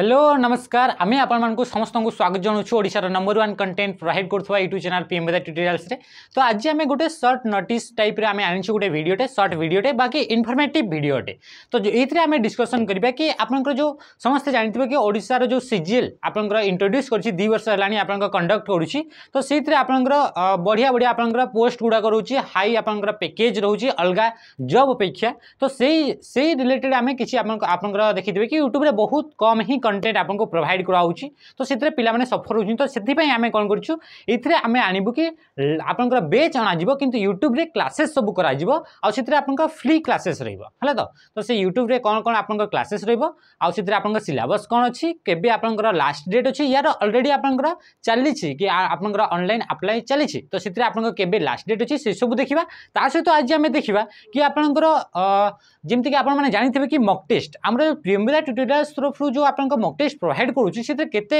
hello नमस्कार आम आपको समस्त को स्वागत जनाऊँ ओडार नंबर वन कंटेन्ट प्रोभाइड करुवा यूट्यूब चैनल पी एम बदा ट्यूटोरियल्स तो आज आम गोटे सर्ट नोट टाइप आम आनी गोटे भिडटे सर्ट भिडटे बाकी इनफर्मेटिव भिडटे तो ये आम डिस्कसन करवा कि आप जो समस्त जानते कि ओडार जो सीजेल आपंकर इंट्रोड्यूस कर दु वर्ष है कंडक्ट करुँच तो सीधे आपंकर बढ़िया बढ़िया आप पोस्ट गुड़ाक रोच हाई आपंकर पैकेज रोचे अलग जब अपेक्षा तो से रिलेटेड आम कि आप देखिथे कि यूट्यूब बहुत कम ही কন্টেন্ট আপনার প্রোভাইড করা হচ্ছে তো সেতে পিলামানে সফর হচ্ছে তো সেপাই আমি কম করছু এইথে আমি আনবু কি আপনার বেচ অণাযিব কিন্তু ইউট্যুব্রে ক্লাসেস সব করা আসে আপনার ফ্রি ক্লাসেস রহব হলে তো তো সেই ইউট্যুব্রে কোণ কোণ আপনার ক্লাসেস রহব আসে আপনার সিলাবস কোণ অছি কেবে আপনার লাস্ট ডেট অছি ইয়ার অলরেডি আপনার চালিছি কি আপনার অনলাইন আপ্লাই চালিছি তো সেতে আপনার কেবে লাস্ট ডেট অছি সেসব দেখা তা সহ আজ আমি দেখা কি আপনার যেমিকি আপনার জাঁথিবে কি মক টেস্ট আমার প্রিমিলা টুটোরিয়াল থ্রু যে আপনার মক টেস্ট প্রভাইড করুছি सीटेट কেতে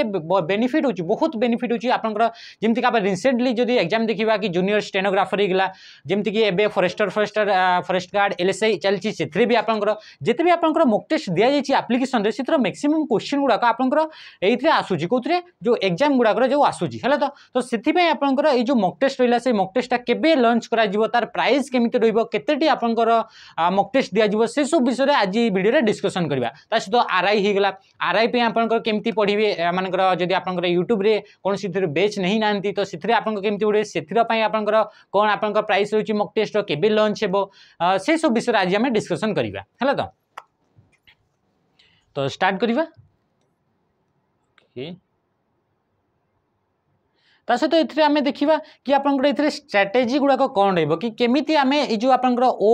बेनिफिट হচি বহুত बेनिफिट হচি আপনৰ জিমতিকা ৰিছেন্টলি যদি এগজাম দেখিবা কি জুনিয়ৰ ষ্টেনোগ্রাফাৰ হিগলা জিমতিকি এবে forester forester forest guard LSI চলচিছে থ্ৰি বি আপনৰ জিতবি আপনৰ মক টেস্ট দিয়া হৈছি এপ্লিকেচনৰ ছিত্র মাক্সিমাম কোশ্চেন গুডক আপনৰ এইতে আসুজি কোতৰে যো এগজাম গুডকৰ যো আসুজি হেলা তো তো সিতিবাই আপনৰ এই যো মক টেস্ট হৈলা সেই মক টেস্টটা কেবে লঞ্চ কৰা দিব তৰ প্ৰাইছ কিমিত ৰইব কতেটি আপনৰ মক টেস্ট দিয়া দিব সেই সুবিষৰে আজি এই ভিডিঅৰে ডিসকাসন কৰিবা তাছতো আৰ আই হিগলা লড়াই আপনার কমিটি পড়বে এমানকর যদি আপনার ইউট্যুবে কোণী বেচ নেই না তো সে আপনার কমিটি পড়বে সেপাই আপনার কোণ আপনার প্রাইস রয়েছে মক টেস্টর কেবে লঞ্চ হব সেসব বিষয়ে আজ আমি ডিসকসন করা হল তো তো স্টার্ট করা ওকে ତା ସହିତ ଏଥିରେ ଆମେ ଦେଖିବା କି ଆପଣଙ୍କର ଏଥିରେ ଷ୍ଟ୍ରାଟେଜି ଗୁଡ଼ାକ କ'ଣ ରହିବ କି କେମିତି ଆମେ ଏଇ ଯେଉଁ ଆପଣଙ୍କର ଓ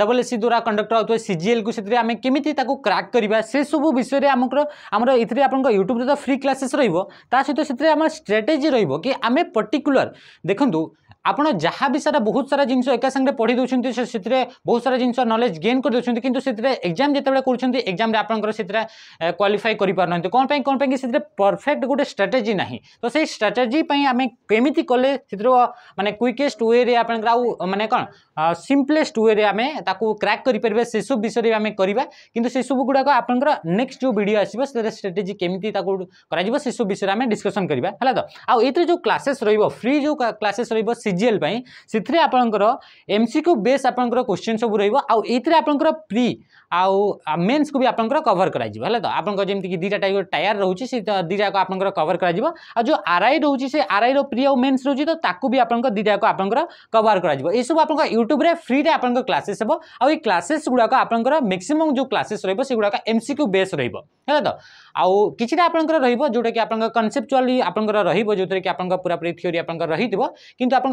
ଡବଲ୍ ଏସ୍ ସି ଦ୍ୱାରା କଣ୍ଡକ୍ଟର ହେଉଥିବା ସିଜିଏଲ୍କୁ ସେଥିରେ ଆମେ କେମିତି ତାକୁ କ୍ରାକ୍ କରିବା ସେସବୁ ବିଷୟରେ ଆମର ଆମର ଏଥିରେ ଆପଣଙ୍କ ୟୁଟ୍ୟୁବ୍ରେ ତ ଫ୍ରି କ୍ଲାସେସ୍ ରହିବ ତା ସହିତ ସେଥିରେ ଆମର ଷ୍ଟ୍ରାଟେଜି ରହିବ କି ଆମେ ପର୍ଟିକୁଲାର ଦେଖନ୍ତୁ ଆପଣ ଯାହା ବି ସାରା ବହୁତ ସାରା ଜିନିଷ ଏକା ସାଙ୍ଗରେ ପଢ଼ି ଦେଉଛନ୍ତି ସେଥିରେ ବହୁତ ସାରା ଜିନିଷ ନଲେଜ ଗେନ୍ କରିଦେଉଛନ୍ତି କିନ୍ତୁ ସେଥିରେ ଏକ୍ଜାମ୍ ଯେତେବେଳେ କରୁଛନ୍ତି ଏକ୍ଜାମ୍ରେ ଆପଣଙ୍କର ସେଥିରେ କ୍ୱାଲିଫାଇ କରିପାରୁନାହାନ୍ତି କ'ଣ ପାଇଁ କ'ଣ ପାଇଁକି ସେଥିରେ ପରଫେକ୍ଟ ଗୋଟେ ଷ୍ଟ୍ରାଟେଜି ନାହିଁ ତ ସେଇ ଷ୍ଟ୍ରାଟେଜି ପାଇଁ ଆମେ କେମିତି କଲେ ସେଥିରୁ ମାନେ କ୍ୱିକେଷ୍ଟ ୱେରେ ଆପଣଙ୍କର ଆଉ ମାନେ କ'ଣ ସିମ୍ପଲେଷ୍ଟ ୱେରେ ଆମେ ତାକୁ କ୍ରାକ୍ କରିପାରିବା ସେସବୁ ବିଷୟରେ ଆମେ କରିବା କିନ୍ତୁ ସେସବୁ ଗୁଡ଼ାକ ଆପଣଙ୍କର ନେକ୍ସଟ ଯେଉଁ ଭିଡ଼ିଓ ଆସିବ ସେଥିରେ ଷ୍ଟ୍ରାଟେଜି କେମିତି ତାକୁ କରାଯିବ ସେସବୁ ବିଷୟରେ ଆମେ ଡିସ୍କସନ୍ କରିବା ହେଲା ତ ଆଉ ଏଥିରେ ଯେଉଁ କ୍ଲାସେସ୍ ରହିବ ଫ୍ରି ଯେଉଁ କ୍ଲାସେସ୍ ରହିବ ডিএল বাই সিত্রে আপনকৰ এমসি কিউ বেছ আপনকৰ কুৱেচন সব ৰহিব আৰু ইতে আপনকৰ প্ৰি আৰু মেনছক ବି আপনকৰ কভাৰ কৰাই দিবলে তো আপনক যেতি কি দিটা টাইৰ টাইৰ ৰহুচি সি তা দি যাক আপনকৰ কভাৰ কৰাই দিব আৰু যো আৰ আই ৰহুচি সে আৰ আই ৰ প্ৰি আৰু মেনছ ৰহুচি তা তাকো বি আপনক দি যাক আপনকৰ কভাৰ কৰাই দিব এ সব আপনক ইউটিউব ৰে ফ্ৰীতে আপনক ক্লাছছ হব আৰু ক্লাছছ গুডক আপনকৰ মাক্সিমাম যো ক্লাছছ ৰহিব সে গুডক এমসি কিউ বেছ ৰহিব হেলে তো আৰু কিছি না আপনক ৰহিব যোকে আপনক কনসেপচুৱালি আপনক ৰহিব যোতে কি আপনক पुरा প্ৰি থিয়ৰি আপনক ৰহি দিব কিন্তু আপনক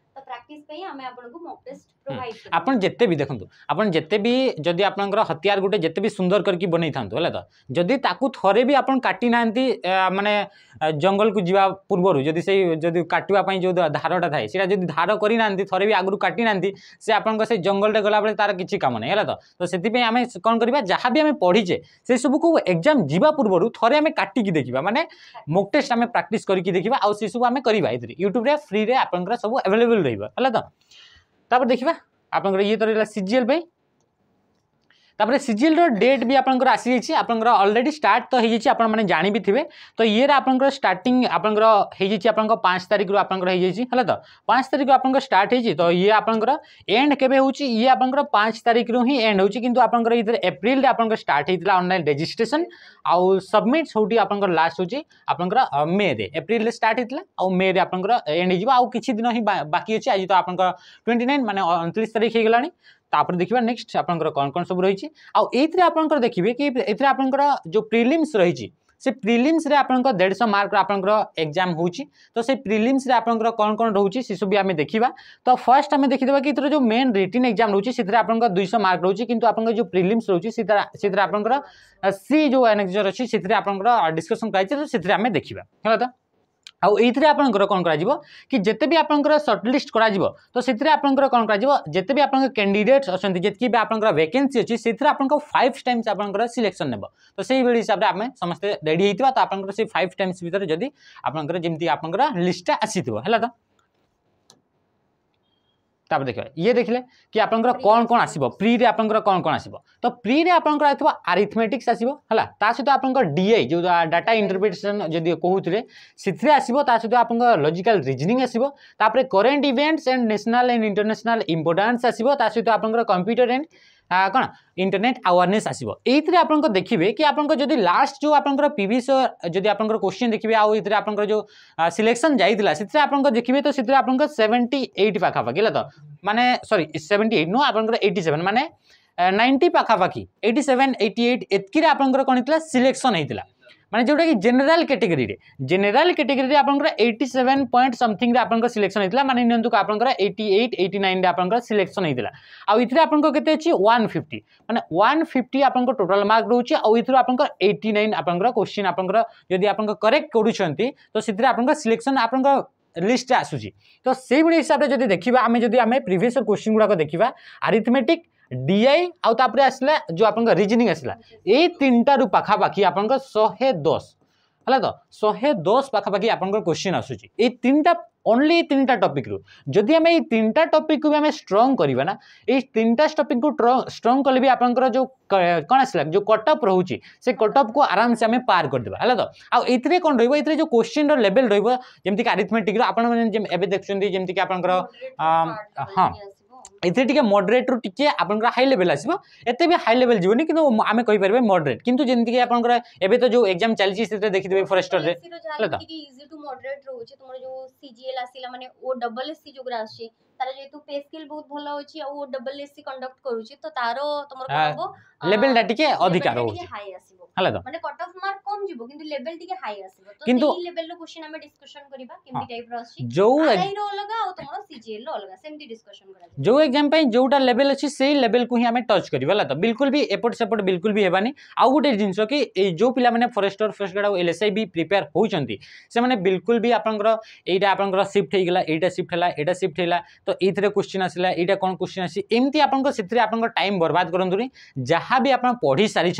तो प्रैक्टिस भी हथियार गुटे जिते भी सुंदर करके बनै थांतु हला त भी आपटी ना मानने जंगल को जी पूर्व जदी से जो धारटा थाए धार कर थे भी आगुरी काटी ना से आप जंगल गला तार किसी काम नहीं तो से आम कौन करवा जहाँ जहां भी आम पढीचे से सब को एग्जाम जावा पूर्व थे आम काटिकी देखा मानने मोक टेस्ट आम प्राक्ट करकी देखा आउ से सब आम करवा यूट्यूब फ्री में आप सब अवेलेबल ରହିବା ହେଲା ତ ତାପରେ ଦେଖିବା ଆପଣଙ୍କର ଇଏ ତ ରହିଲା ସିଜିଏଲ୍ ପାଇଁ तापर सीजिल डेट भी आपंकर आसी अलरेडी स्टार्ट तो होने जाणी भी थे तो ये आपंकर स्टार्ट आपंकर पांच तारिख आपंकर होगा तो पांच तारिख आप स्टार्ट तो ये आपंकर एंड के ये आपंकर पांच तारिख रु ही एंड होपर एप्रिल स्टार्ट होता है अनल रेजिट्रेसन आउ सबमिट आप लास्ट हूँ आप मे एप्रिल स्टार्ट होता है मे आपर एंड हो कि बाकी अच्छे आज तो आप ट्वेंटी नाइन मैंने अंतरीश तारीख होगा तापर देखिबा नेक्स्ट आपनकर कौन कोन सब रही आ एथरे देखिए कि एथरे आपनकर जो से प्रीलिम्स रे आपनकर मार्क आप एग्जाम हो तो से प्रीलिम्स रे आपनकर कोन-कोन भी आमे देखिबा तो फर्स्ट आम देखि कि जो मेन रिटन एग्जाम रहउछि सेथरे आपनकर मार्क रहउछि किंतु आप जो प्रीलिम्स रहउछि सेथरे सेथरे आपनकर सी जो एनेक्सर रहछि सेथरे आपनकर डिस्कशन कराइछि तो से आमे देखा है त आईटे आप कौन हो कि जिते भी आपंकर सर्ट लिस्ट कर तो से कौन करते भी आप कैंडिडेट्स अच्छा जितकी भी आपंकर वैकेंसी अच्छी से फाइव टाइम्स आप सिलेक्शन ने तो से हिसाब से आम समस्त रेडी तो आप फाइव टाइम्स भितर जब आप लिस्टा आसी है तो ତାପରେ ଦେଖିବା ଇଏ ଦେଖିଲେ କି ଆପଣଙ୍କର କ'ଣ କ'ଣ ଆସିବ ପ୍ରିରେ ଆପଣଙ୍କର କ'ଣ କ'ଣ ଆସିବ ତ ପ୍ରିରେ ଆପଣଙ୍କର ଆସିବ ଆରିଥମେଟିକ୍ସ ଆସିବ ହେଲା ତା ସହିତ ଆପଣଙ୍କର ଡିଆଇ ଯେଉଁ ଡାଟା ଇଣ୍ଟରପ୍ରିଟେସନ୍ ଯଦି କହୁଥିଲେ ସେଥିରେ ଆସିବ ତା ସହିତ ଆପଣଙ୍କର ଲଜିକାଲ୍ ରିଜନିଂ ଆସିବ ତାପରେ current events and national and international importance ଆସିବ ତା ସହିତ ଆପଣଙ୍କର କମ୍ପ୍ୟୁଟର ଆଣ୍ଡ আকন ইন্টারনেট অ্যাওয়ারনেস আসিব এইতে আপোনক দেখিবে কি আপোনক যদি লাস্ট জো আপোনকৰ পিভি যদি আপোনকৰ কোৱেশ্চন দেখিবে আৰু এইতে আপোনকৰ জো सिलेक्सन যাইদলা সেইতে আপোনক দেখিবে ত সেইতে আপোনক 78 পাখা বাকিলা তো মানে সৰি 78 নো আপোনকৰ 87 মানে 90 পাখা বাকি 87 88 এতকি আপোনকৰ কোনতলা सिलेक्सन হৈদলা মানে যেটা কি জেনারেল ক্যাটেগরি জেনারেল ক্যাটেগরি আপনার এইটি সেভেন পয়েন্ট সমথিং আপনার সিলেকশন হয়েছিল মানে নিহত আপনার এইটি এইট এইটি নাইন আপনার সিলেকশন হয়েছিল আউথে আপনার কেতে অছি ওয়ান ফিফটি মানে ওয়ান ফিফটি আপনার টোটাল মার্ক রয়েছে আউথর আপনার এইটি নাইন আপনার কোশ্চিন আপনার যদি আপনার করেক্ট করছেন তো সেটি আপনার সিলেকশন আপনার লিষ্টে আসুচি তো সেইভাবে হিসাবে যদি দেখা আমি যদি আমি প্রিভিয়স কোশ্চিন গুড়া দেখা আরিথমেটিক ডিআই আউ তাপরে আসলা যে আপনার রিজনিং আসলা এই তিনটার পাখাপাখি আপনার শহে দশ হল তো শহে দশ পাখাপাখি আপনার কোশ্চিন আসুচি এই তিনটা অনলি এই তিনটা টপিক্রু যদি আমি এই তিনটা টপিকু বি আমি স্ট্রং করা না এই তিনটা টপিকু স্ট্রং কলে বি আপনার যে কোণ আসলা যে কটঅফ রয়েছে সেই কটঅফকু আরামসে আমি পার করেদেবা হল তো আইতে কোণ রহব এই যে কোশ্চিন্র লেভেল রহব যেমি আরিথমেটিক্র আপনার এবে দেখছেন যেমি আপনার হ্যাঁ ଏଥିରେ ଟିକେ ମଡ଼ରେଟ୍ରୁ ଟିକେ ଆପଣଙ୍କର ହାଇ ଲେଭେଲ୍ ଆସିବ ଏତେ ବି ହାଇ ଲେଭେଲ୍ ଯିବନି କିନ୍ତୁ ଆମେ କହିପାରିବା ମଡ଼ରେଟ୍ କିନ୍ତୁ ଯେମିତିକି ଆପଣଙ୍କର ଏବେ ତ ଯେଉଁ ଏକ୍ଜାମ୍ ଚାଲିଛି ସେଥିରେ ଦେଖିଦେବେ ଫରେଷ୍ଟରରେ ହେଲା ତ ଇଜି ଟୁ ମଡ଼ରେଟ୍ ରହୁଛି ତୁମର ଯେଉଁ ସିଜିଏଲ୍ ଆସିଲା ମାନେ ଓ ଡବଲ୍ ଏସ୍ ସି ଯେଉଁଗୁରା ଆସୁଛି তার যেহেতু পে স্কিল বহুত ভাল হচ্ছে আর ও ডবল এসসি কন্ডাক্ট করুছি তো তার তোমার কোন হবো লেভেলটা টিকে অধিক রহুছি হাই আসিবো মানে কট অফ মার্ক কম যিবো কিন্তু লেভেল টিকে হাই আসিবো তো এই লেভেল লো কোশ্চেন আমি ডিসকশন করিবা কেমতি টাইপ র আসি যো আই র অলগা আর তোমার সিজিএল লো অলগা সেমতি ডিসকশন করা যো এক্সাম পাই যোটা লেভেল আছে সেই লেভেল কু হি আমি টচ করিবা হলা তো বিলকুল বি এপট সেপট বিলকুল বি হেবানি আউ গোটে জিনিস কি এই যো পিলা মানে ফরেস্টর ফরেস্ট গার্ড আর এলএসআই বি প্রিপেয়ার হউচন্তি সে মানে বিলকুল বি আপনকৰ এইটা আপনকৰ শিফট হেইগলা এইটা শিফট হেলা এইটা শিফট হেলা তো তো এইথিরে কোশ্চিନ୍ আসলা এইটা কোণ কোশ্চিନ୍ আসি এমতি আপনার সেথিরে আপনার টাইম বরবাদ করতুনি যা বি আপনার পড়ি সারি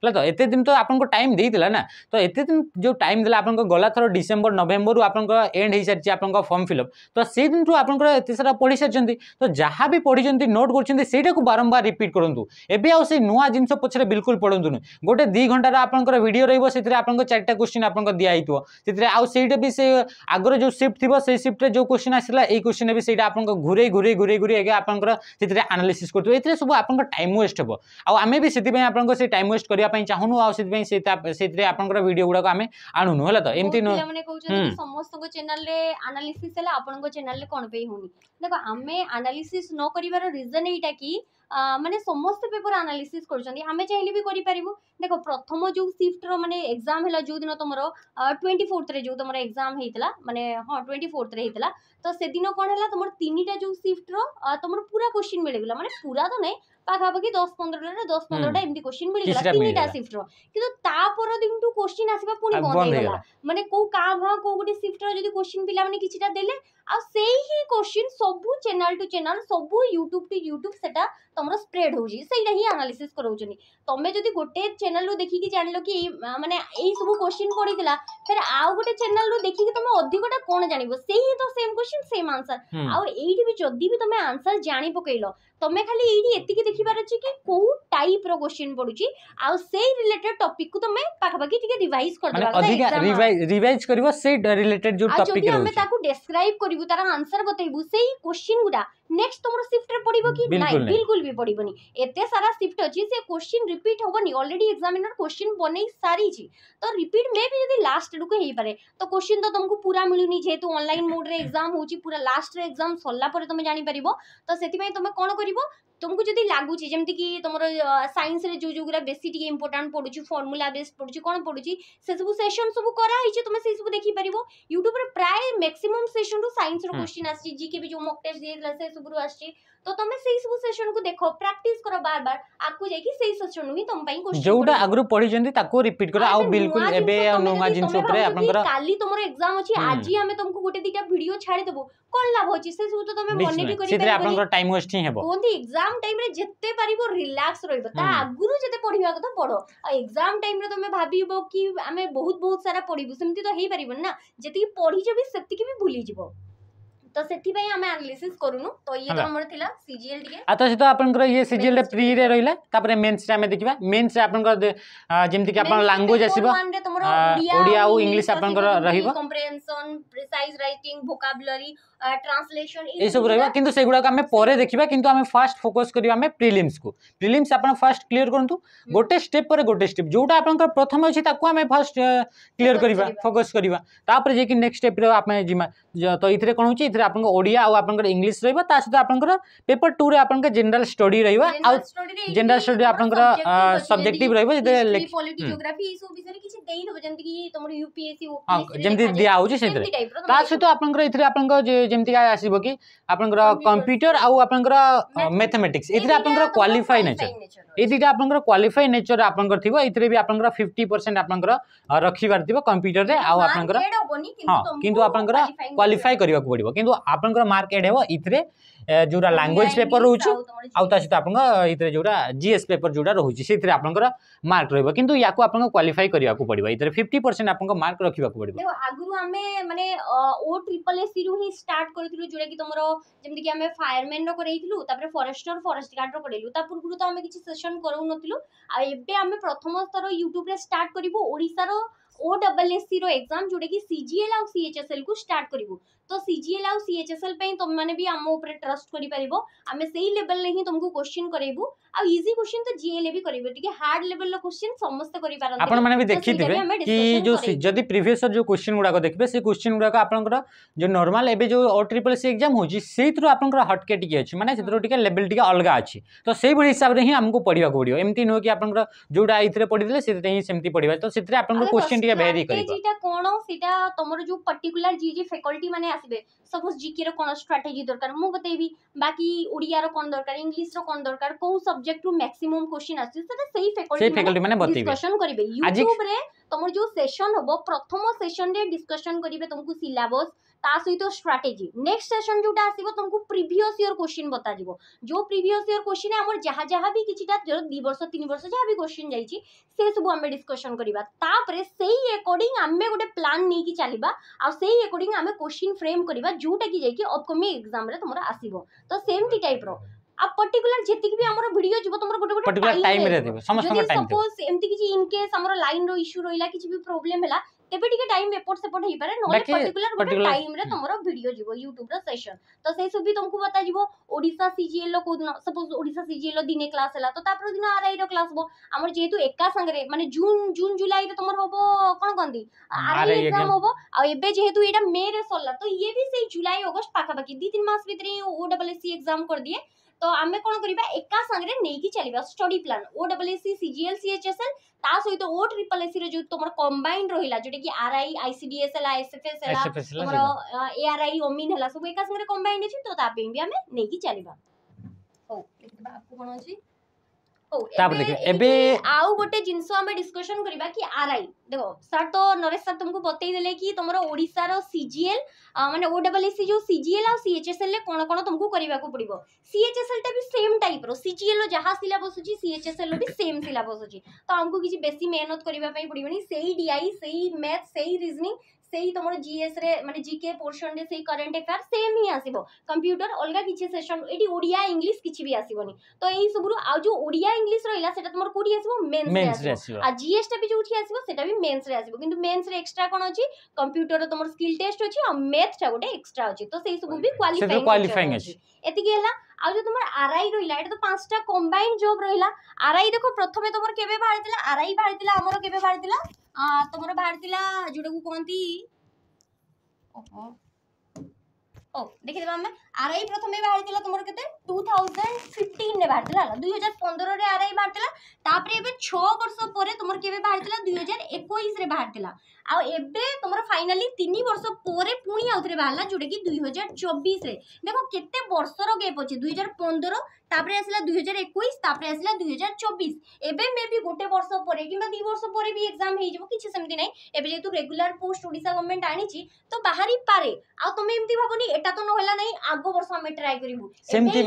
হলে তো এতে দিন তো আপনার টাইম দিয়ে না তো এতে দিন যে টাইম দেলা আপনার গলা থর ডিসেম্বর নভেম্বর আপনার এন্ড হয়ে সারি আপনার ফর্ম ফিল আপ তো সেই দিন আপনার এত সারা পড়ি সারি তো যা বি পড়ি নোট করছেন সেইটা বারম্বার রিপিট করতু এবে আউ সেই নূয়া জিনিস পছরে বিলকুল পড়তু গোটে দুই ঘণ্টার আপনার ভিডিও রহব সেথিরে আপনার চারটা কোশ্চিন আপনার দিয়া হইতো সেথিরে আউ সেইটা বি সে আগর যে সিফ্ট থিব সেই সিফ্টরে যে কোশ্চিন আসলা এই কোশ্চিনে বি সেইটা আপনার घूर घूरे घूर घूर आपर आनालीस करेंगे सब आप टाइम वेस्ट हम आम भी आप टाइम वेस्ट करने चाहूँ आईपाइम आपड़ा भिडियो गुड़ा आम आणुनु है तो एम समस्त चेलिस देखो आम आनालीस न कर रिजन यही ମାନେ ସମସ୍ତେ ପେପର୍ ଆନାଲିସିସ୍ କରୁଛନ୍ତି ଆମେ ଚାହିଁଲେ ବି କରିପାରିବୁ ଦେଖ ପ୍ରଥମ ଯେଉଁ ସିଫ୍ଟର ମାନେ ଏକ୍ଜାମ୍ ହେଲା ଯେଉଁ ଦିନ ତୁମର ଟ୍ୱେଣ୍ଟି ଫୋର୍ଥରେ ଯେଉଁ ତୁମର ଏକ୍ଜାମ୍ ହେଇଥିଲା ମାନେ ହଁ ଟ୍ୱେଣ୍ଟି ଫୋର୍ଥରେ ହେଇଥିଲା ତ ସେଦିନ କ'ଣ ହେଲା ତୁମର ତିନିଟା ଯେଉଁ ସିଫ୍ଟର ତୁମର ପୁରା କୋଶ୍ଚିନ୍ ମିଳିଗଲା ମାନେ ପୁରା ତ ନାହିଁ ପାଖାପାଖି ଦଶ ପନ୍ଦରଟାରେ ଦଶ ପନ୍ଦରଟା ଏମିତି କୋଶ୍ଚିନ୍ ମିଳିଗଲା ତିନିଟା ସିଫ୍ଟର କିନ୍ତୁ ତା ପର ଦିନଠୁ କୋଶ୍ଚିନ୍ ଆସିବା ପୁଣି ବନ୍ଦ ହେଇଗଲା ମାନେ କୋଉ କାଁ ଭାଁ କୋଉ ଗୋଟେ ସିଫ୍ଟର ଯଦି କୋଶ୍ଚିନ୍ ପିଲାମାନେ କିଛିଟା ଦେଲେ ଆଉ ସେଇ ହିଁ କୋଶ୍ଚିନ୍ ସବୁ ଚ୍ୟାନେଲ ଟୁ ଚ୍ୟାନେଲ ସବୁ ୟୁଟ୍ୟୁବ ଟୁ ୟୁଟ୍ୟୁବ ସେଟା ତମର ସ୍ପ୍ରେଡ୍ ହଉଛି ସେଇଟା ହିଁ ଆନାଲିସିସ୍ କରାଉଛନ୍ତି ତମେ ଯଦି ଗୋଟେ ଚ୍ୟାନେଲରୁ ଦେଖିକି ଜାଣିଲ କି ମାନେ ଏଇ ସବୁ କୋଶ୍ଚିନ୍ ପଡ଼ିଥିଲା ଫେର ଆଉ ଗୋଟେ ଚ୍ୟାନେଲରୁ ଦେଖିକି ତମେ ଅଧିକଟା କ'ଣ ଜାଣିବ ସେଇ ହିଁ ତ ସେମ୍ କୋଶ୍ଚିନ୍ ସେମ୍ ଆନ୍ସର ଆଉ ଏଇଠି ବି ଯଦି ବି ତମେ ଆନ୍ସର ଜାଣି ପକେଇଲ ତମେ ଖାଲି ଏଇଠି ଏତିକି ଦେଖି ଦେଖିବାର ଅଛି କି କୋଉ ଟାଇପ୍ ର क्वेश्चन ପଡୁଛି ଆଉ ସେଇ ରିଲେଟେଡ୍ ଟପିକ୍ କୁ ତମେ ପାଖାପାଖି ଟିକେ ରିଭାଇଜ୍ କରିଦେବା କଥା ରିଭାଇଜ୍ କରିବ ସେଇ ରିଲେଟେଡ୍ ଯୋଉ ଟପିକ୍ ରହୁଛି ଆମେ ତାକୁ ଡେସ୍କ୍ରାଇବ୍ କରିବୁ ତାର ଆନ୍ସର ବତେଇବୁ ସେଇ क्वेश्चन ଗୁଡା ନେକ୍ସଟ ତମର ସିଫ୍ଟ ରେ ପଡିବ କି ନାଇଁ ବିଲକୁଲ ବି ପଡିବନି ଏତେ ସାରା ସିଫ୍ଟ ଅଛି ସେ क्वेश्चन ରିପିଟ୍ ହବନି ଅଲରେଡି ଏକ୍ସାମିନର क्वेश्चन ବନେଇ ସାରିଛି ତ ରିପିଟ୍ ମେ ବି ଯଦି ଲାଷ୍ଟ ଆଡକୁ ହେଇପାରେ ତ क्वेश्चन ତ ତମକୁ ପୁରା ମିଳୁନି ଯେହେତୁ ଅନଲାଇନ୍ ମୋଡରେ ଏକ୍ସାମ୍ ହେଉଛି ପୁରା ଲାଷ୍ଟରେ ଏକ୍ସାମ୍ ସରିଲା ପରେ ତମେ ଜାଣିପାରିବ ତ ସେଥିପାଇଁ ତମେ କ'ଣ କରିବ तुमको जदि लगुच तुम सैन्स जो जो गुरा बेस टी पड़ू फर्मुला बेस पड़ू कौन पड़ू से सब सेसन सब कराई तुम से सब देखिपर यूट्यूब प्राय मैक्सीम सेसन रु सैन्स क्वेश्चन आसी जी के भी जो मक टेस्ट दिए से सब তো তুমি সেই সব সেশন কু দেখো প্র্যাকটিস করো বারবার আকু যাই কি সেই সেশন হি তোম পাই কোশ্চেন যোটা আগরু পড়িজন্তি তাকু রিপিট করো আও বিলকুল এবে আও নোয়া জিনিস উপরে আপনারা কালি তোমার এক্সাম আছে আজি আমি তোমাকে গোটে দিটা ভিডিও ছাড়ি দেবো কোন লাভ হচ্ছে সেই সব তো তুমি মনে বি করি সেতে আপনার টাইম ওয়েস্ট হি হেবো কোন এক্সাম টাইম রে যেতে পারিবো রিল্যাক্স রইব তা আগরু যেতে পড়িবা কথা পড়ো আর এক্সাম টাইম রে তুমি ভাবিব কি আমি বহুত বহুত সারা পড়িবু সেমতি তো হেই পারিব না যেতি পড়ি যাবি সেতিকি বি ভুলি যাব ତ ସେଥିପାଇଁ ଆମେ ଆନାଲିସିସ୍ କରୁନୁ ତ ଇଏ ତମର ଥିଲା ସିଜିଏଲ୍ ଟିକେ ଆଉ ତା ସହିତ ଆପଣଙ୍କର ଇଏ ସିଜିଏଲ୍ରେ ପ୍ରିରେ ରହିଲା ତାପରେ ମେନ୍ସରେ ଆମେ ଦେଖିବା ମେନ୍ସରେ ଆପଣଙ୍କର ଯେମିତିକି ଆପଣ ଲାଙ୍ଗୁଏଜ୍ ଆସିବ ଓଡ଼ିଆ ଆଉ ଇଂଲିଶ ଆପଣଙ୍କର ରହିବ comprehension precise writing vocabulary translation ઈ સુગડે કિંતુ સેગડા કામે પોરે દેખીબા કિંતુ અમે ફર્સ્ટ ફોકસ કરીબા અમે પ્રિલિમ્સ કો પ્રિલિમ્સ આપણ ફર્સ્ટ ક્લિયર કરંતુ ગોટે સ્ટેપ પર ગોટે સ્ટેપ જોટા આપણ કા પ્રથમ હૈ તાકુ અમે ફર્સ્ટ ક્લિયર કરીબા ફોકસ કરીબા તાપર જે કે નેક્સ્ટ સ્ટેપ પર આપ મે જીમા તો ઇતરે કોણ હુચી ઇતરે આપણ ઓડિયા ઓ આપણ અંગ્રેજી રહેબા તા સતો આપણ પેપર 2 રે આપણ કા જનરલ સ્ટડી રહેબા ઓ જનરલ સ્ટડી આપણ કા સબ્જેક્ટિવ રહેબા પોલિટી જ્યોગ્રાફી ઈ સુ બિસે કિચી દેઈ દે જંતકી તમર યુપીએસસી ઓપીએસ જમદી દિયા હુચી સેતે તા સતો આપણ ઇતરે આપણ ଯେମିତିକା ଆସିବ କି ଆପଣଙ୍କର କମ୍ପ୍ୟୁଟର ଆଉ ଆପଣଙ୍କର ମ୍ୟାଥମେଟିକ୍ସ ଏଥିରେ ଆପଣଙ୍କର କ୍ୱାଲିଫାଇ ନେଚର ये दुटा आप क्वाफाइ नेचर आपंकर थी भी आप फिफ्टी परसेंट आप रखार थी कंप्यूटर में आउ आप हाँ कि आप क्वाफाई करने को पड़ो कि आप मार्क एड हो ये जोटा लांगुएज पेपर रोच आत आप जोटा जीएस पेपर जो रोचे से आप मार्क रोक कि आप क्वाफाई करने को पड़ो ये फिफ्टी परसेंट आप मार्क रखा पड़ा मैंने ओ ट्रिपल एस रु ही स्टार्ट करूँ फायरमैन रही फरेस्टर फरेस्ट गार्ड रही ଟ୍ୟୁସନ୍ କରାଉନଥିଲୁ ଆଉ ଏବେ ଆମେ ପ୍ରଥମ ସ୍ତର ୟୁଟ୍ୟୁବ୍ରେ ଷ୍ଟାର୍ଟ କରିବୁ ଓଡ଼ିଶାର ଓ ଡବଲ୍ ଏସ୍ ସିର ଏକ୍ଜାମ୍ ଯେଉଁଟାକି ସି ଜି ଏଲ୍ ଆଉ ସି ଏଚ୍ ଏସ୍ ଏଲ୍କୁ ଷ୍ଟାର୍ଟ କରିବୁ तो सीजीएल आउ सीएचएसएल पे तुम माने भी आम ऊपर ट्रस्ट करि परबो आमे सेही लेवल रे ही तुमको क्वेश्चन करेबू आ इजी क्वेश्चन तो जे भी करिवे ठीक है हार्ड लेवल रो क्वेश्चन समस्त करि पारन आपन माने भी देखि दिबे कि जो यदि प्रीवियस जो क्वेश्चन गुडा को देखबे से क्वेश्चन गुडा को आपन जो नॉर्मल एबे जो ओ ट्रिपल सी एग्जाम हो जी सेही थ्रू आपन को हटके टिके अछि माने से सेथरो टिके लेवल टिके अलग अछि तो सेही बड़ी हिसाब रे ही हमको पढिबा को पडियो एमती नो कि आपन को जोडा एथरे पढ़िले से ही सेमती पढ़िबा तो सेते आपन को क्वेश्चन टिके वेरी करिबो एटा कोनो सेटा तमरो जो पर्टिकुलर जी जी फैकल्टी माने আসবে ସପୋଜ୍ ଜିକେର କ'ଣ ଷ୍ଟ୍ରାଟେଜି ଦରକାର ମୁଁ ବତେଇବି ବାକି ଓଡ଼ିଆର କ'ଣ ଦରକାର ଇଂଲିଶର କ'ଣ ଦରକାର କୋଉ ସବଜେକ୍ଟରୁ ମ୍ୟାକ୍ସିମମ୍ କୋଶ୍ଚିନ୍ ଆସୁଛି ସେଟା ସେଇ ଫ୍ୟାକଲ୍ଟି ମାନେ ଡିସ୍କସନ୍ କରିବେ ୟୁଟ୍ୟୁବରେ ତମର ଯୋଉ ସେସନ୍ ହବ ପ୍ରଥମ ସେସନ୍ରେ ଡିସ୍କସନ୍ କରିବେ ତମକୁ ସିଲାବସ୍ ତା ସହିତ ଷ୍ଟ୍ରାଟେଜି ନେକ୍ସଟ ସେସନ୍ ଯେଉଁଟା ଆସିବ ତୁମକୁ ପ୍ରିଭିୟସ୍ ଇୟର୍ କୋଶ୍ଚିନ୍ ବତାଯିବ ଯେଉଁ ପ୍ରିଭିୟସ୍ ଇୟର୍ କୋଶ୍ଚିନ୍ ଆମର ଯାହା ଯାହା ବି କିଛିଟା ଦୁଇ ବର୍ଷ ତିନି ବର୍ଷ ଯାହା ବି କୋଶ୍ଚିନ୍ ଯାଇଛି ସେସବୁ ଆମେ ଡିସ୍କସନ୍ କରିବା ତାପରେ ସେଇ ଏକର୍ଡିଂ ଆମେ ଗୋଟେ ପ୍ଲାନ୍ ନେଇକି ଚାଲିବା ଆଉ ସେଇ ଏକର୍ଡିଂ ଆମେ କୋଶ୍ଚିନ୍ ଫ୍ରେମ୍ କରିବା ଯେଉଁଟାକି ଯାଇକି ଅପକମିଂ ଏକ୍ଜାମ୍ରେ ତୁମର ଆସିବ ତ ସେମିତି ଟାଇପ୍ର ଆଉ ପର୍ଟିକୁଲାର ଯେତିକି ବି ଆମର ଭିଡିଓ ଯିବ ତମର ଗୋଟେ ଗୋଟେ ଟାଇମ ରେ ଦେବେ ସମସ୍ତଙ୍କ ଟାଇମ ସପୋଜ ଏମିତି କିଛି ଇନ କେସ୍ ଆମର ଲାଇନ ର ଇସ୍ୟୁ ରହିଲା କିଛି ବି ପ୍ରୋବ୍ଲେମ ହେଲା तेबे टिके टाइम रिपोर्ट सपोर्ट हे परे नो पर्टिकुलर गो टाइम रे तमरो वीडियो जीवो YouTube रा सेशन तो सेई सुबी तुमको बता जीवो ओडिसा सीजीएल को दिन सपोज ओडिसा सीजीएल दिने क्लास हला तो तापर दिन आरआई रो क्लास बो हमर जेतु एका संग रे माने जून जून जुलाई रे तमर होबो कोन गंदी आरआई एग्जाम होबो आ एबे जेतु एटा मे रे सोला तो ये भी सेई जुलाई अगस्त पाखा बाकी दि तीन मास भीतर ओ डबल एससी एग्जाम कर दिए ତ ଆମେ କ'ଣ କରିବା ଏକା ସାଙ୍ଗରେ ନେଇକି ଚାଲିବା study plan O double S C C G L C H S L ତା ସହିତ ଓ ଟ୍ରିପଲ୍ ଏସ୍ ଯେଉଁ ତୁମର କମ୍ବାଇନ୍ ରହିଲା ଯେଉଁଟାକି R I I C D S ହେଲା ଏସ୍ ଏଫ୍ ଏସ୍ ହେଲା ତମର ଏ ଆର୍ ଆଇ ଓମିନ୍ ହେଲା ସବୁ ଏକା ସାଙ୍ଗରେ କମ୍ବାଇନ୍ ଅଛି ତ ତା ପାଇଁ ବି ଆମେ ନେଇକି ଚାଲିବା ହଉ କ'ଣ ଅଛି ହଉ ଏବେ ଆଉ ଗୋଟେ ଜିନିଷ ଆମେ ଡିସ୍କସନ୍ କରିବା କି ଆର୍ ଆଇ দেখো ସାର୍ ତ ନରେଶ ସାର୍ ତୁମକୁ ବତେଇ ଦେଲେ କି ତୁମର ଓଡ଼ିଶାର ସି ଜି ଏଲ୍ ମାନେ ଓ ଡବଲ୍ ଏସ୍ ସି ଯେଉଁ ସି ଜି ଏଲ୍ ଆଉ ସି ଏଚ୍ ଏସ୍ ଏଲ୍ରେ କ'ଣ କ'ଣ ତୁମକୁ କରିବାକୁ ପଡ଼ିବ ସି ଏଚ୍ ଏସ୍ ଏଲ୍ଟା ବି ସେମ୍ ଟାଇପ୍ର ସି ଜି ଏଲ୍ର ଯାହା ସିଲାବସ୍ ଅଛି ସି ଏଚ୍ ଏସ୍ ଏଲ୍ର ବି ସେମ୍ ସିଲାବସ୍ ଅଛି ତ ଆମକୁ କିଛି ବେଶୀ ମେହନତ କରିବା ପାଇଁ ପଡ଼ିବନି ସେଇ ଡି ଆଇ ସେଇ ମ୍ୟାଥ୍ ସେଇ ରିଜନିଂ ସେଇ ତୁମର ଜିଏସ୍ରେ ମାନେ ଜିକେ ପୋର୍ସନ୍ରେ ସେଇ କରେଣ୍ଟ ଆଫେୟାର୍ ସେମ୍ ହିଁ ଆସିବ କମ୍ପ୍ୟୁଟର ଅଲଗା କିଛି ସେସନ୍ ଏଠି ଓଡ଼ିଆ ଇଂଲିଶ କିଛି ବି ଆସିବନି ତ ଏଇ ସବୁରୁ ଆଉ ଯେଉଁ ଓଡ଼ିଆ ଇଂଲିଶ ରହିଲା ସେଟା ତୁମର କୋଉଠି ଆସିବ ମେନ୍ସରେ ଆସିବ ଆଉ ଜିଏସ୍ଟା ବି ଯେଉଁଠି ଆସିବ ସେଟା ବି মেন্সরে আসব কিন্তু মেন্সরে এক্সট্রা কোন অছি কম্পিউটর তোমার স্কিল টেস্ট অছি আর ম্যাথটা গোটে এক্সট্রা অছি তো সেই সব বি কোয়ালিফাইং কোয়ালিফাইং আছে এতিকি হেলা আর যে তোমার আরআই রইলা এটা তো পাঁচটা কম্বাইন্ড জব রইলা আরআই দেখো প্রথমে তোমার কেবে বাহারিলা আরআই বাহারিলা আমার কেবে বাহারিলা তোমার বাহারিলা যোটা কু কহতি ওহো ହଉ ଦେଖିଦେବା ଆମେ ଆର୍ ଆଇ ପ୍ରଥମେ ବାହାରିଥିଲା ତୁମର କେତେ ଟୁ ଥାଉଜେଣ୍ଡ ଫିଫ୍ଟିନ୍ରେ ବାହାରିଥିଲା ହେଲା ଦୁଇ ହଜାର ପନ୍ଦରରେ ଆର୍ ଆଇ ବାହାରିଥିଲା ତାପରେ ଏବେ ଛଅ ବର୍ଷ ପରେ ତୁମର କେବେ ବାହାରିଥିଲା ଦୁଇ ହଜାର ଏକୋଇଶରେ ବାହାରିଥିଲା ଆଉ ଏବେ ତମର ଫାଇନାଲି ତିନି ବର୍ଷ ପରେ ପୁଣି ଆଉଥରେ ବାହାରିଲା ଯେଉଁଟାକି ଦୁଇ ହଜାର ଚବିଶରେ ଦେଖ କେତେ ବର୍ଷର ଗେପ୍ ଅଛି ଦୁଇ ହଜାର ପନ୍ଦର ତାପରେ ଆସିଲା ଦୁଇ ହଜାର ଏକୋଇଶ ତାପରେ ଆସିଲା ଦୁଇ ହଜାର ଚବିଶ ଏବେ ମେ ବି ଗୋଟେ ବର୍ଷ ପରେ କିମ୍ବା ଦୁଇ ବର୍ଷ ପରେ ବି ଏକ୍ଜାମ୍ ହେଇଯିବ କିଛି ସେମିତି ନାହିଁ ଏବେ ଯେହେତୁ ରେଗୁଲାର ପୋଷ୍ଟ ଓଡ଼ିଶା ଗଭର୍ଣ୍ଣମେଣ୍ଟ ଆଣିଛି ତ ବାହାରି ପାରେ ଆଉ ତମେ ଏମିତି ଭାବୁନି ଏଟା ତ ନହେଲା ନାହିଁ ଆଗ ବର୍ଷ ଆମେ ଟ୍ରାଏ କରିବୁ